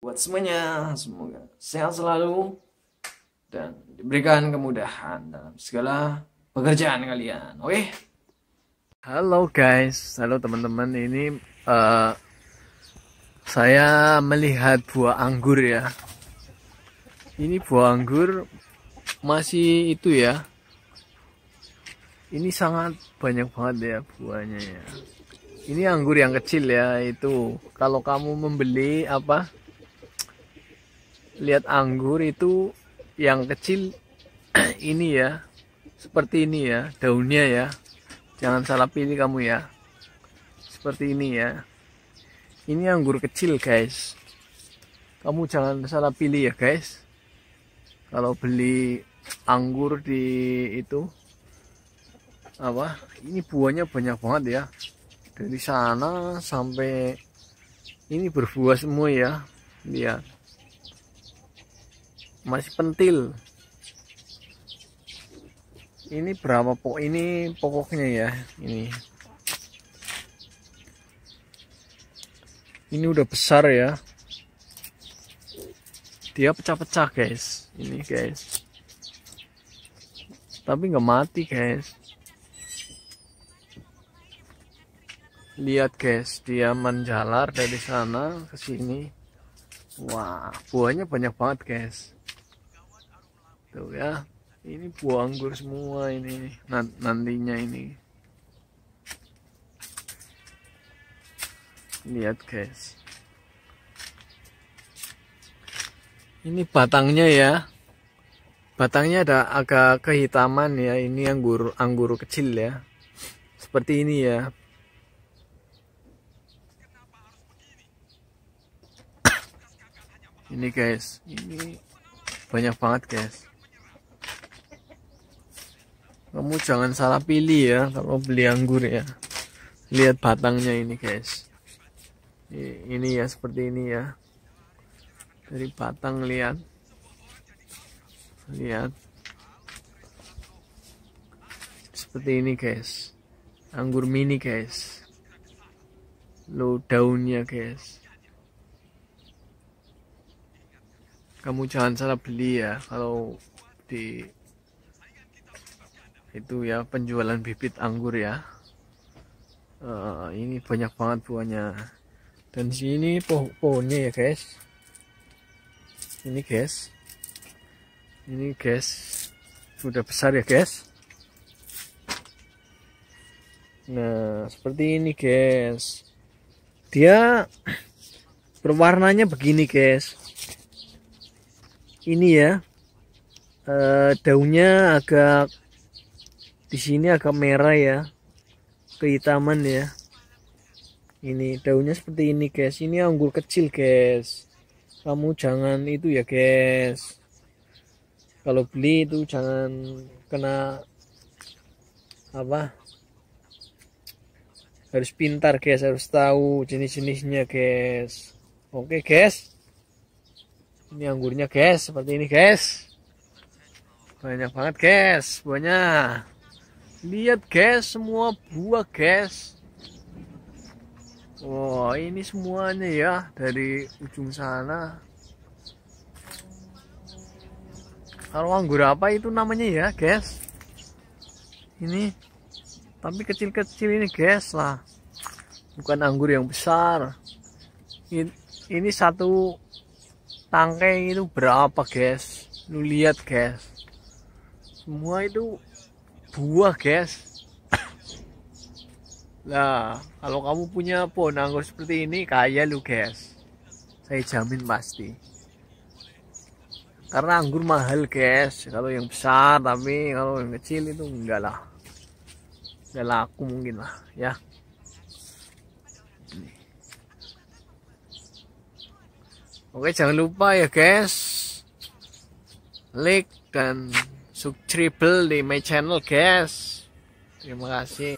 buat semuanya semoga sehat selalu dan diberikan kemudahan dalam segala pekerjaan kalian oke okay? halo guys halo teman-teman ini uh, saya melihat buah anggur ya ini buah anggur masih itu ya ini sangat banyak banget ya buahnya ya ini anggur yang kecil ya itu kalau kamu membeli apa lihat anggur itu yang kecil ini ya seperti ini ya daunnya ya jangan salah pilih kamu ya seperti ini ya ini anggur kecil guys kamu jangan salah pilih ya guys kalau beli anggur di itu apa ini buahnya banyak banget ya dari sana sampai ini berbuah semua ya lihat masih pentil ini berapa pok ini pokoknya ya ini ini udah besar ya dia pecah-pecah guys ini guys tapi nggak mati guys lihat guys dia menjalar dari sana ke sini wah buahnya banyak banget guys tuh gitu ya ini buah anggur semua ini nantinya ini lihat guys ini batangnya ya batangnya ada agak kehitaman ya ini anggur anggur kecil ya seperti ini ya ini guys ini banyak banget guys kamu jangan salah pilih ya kalau beli anggur ya lihat batangnya ini guys ini ya seperti ini ya dari batang lihat lihat seperti ini guys anggur mini guys lo daunnya guys kamu jangan salah beli ya kalau di itu ya penjualan bibit anggur ya uh, ini banyak banget buahnya dan sini po pohonnya ya guys ini guys ini guys sudah besar ya guys nah seperti ini guys dia berwarnanya begini guys ini ya eh, daunnya agak di sini agak merah ya kehitaman ya ini daunnya seperti ini guys ini anggur kecil guys kamu jangan itu ya guys kalau beli itu jangan kena apa harus pintar guys harus tahu jenis-jenisnya guys oke guys ini anggurnya guys seperti ini guys banyak banget guys banyak Lihat guys, semua buah guys. Wah, wow, ini semuanya ya dari ujung sana. Kalau anggur apa itu namanya ya, guys? Ini tapi kecil-kecil ini, guys lah. Bukan anggur yang besar. Ini, ini satu tangkai itu berapa, guys? Lu lihat, guys. Semua itu buah guys nah kalau kamu punya pohon anggur seperti ini kaya lu guys saya jamin pasti karena anggur mahal guys kalau yang besar tapi kalau yang kecil itu enggak lah enggak laku mungkin lah ya Oke jangan lupa ya guys like dan subscribe di my channel guys terima kasih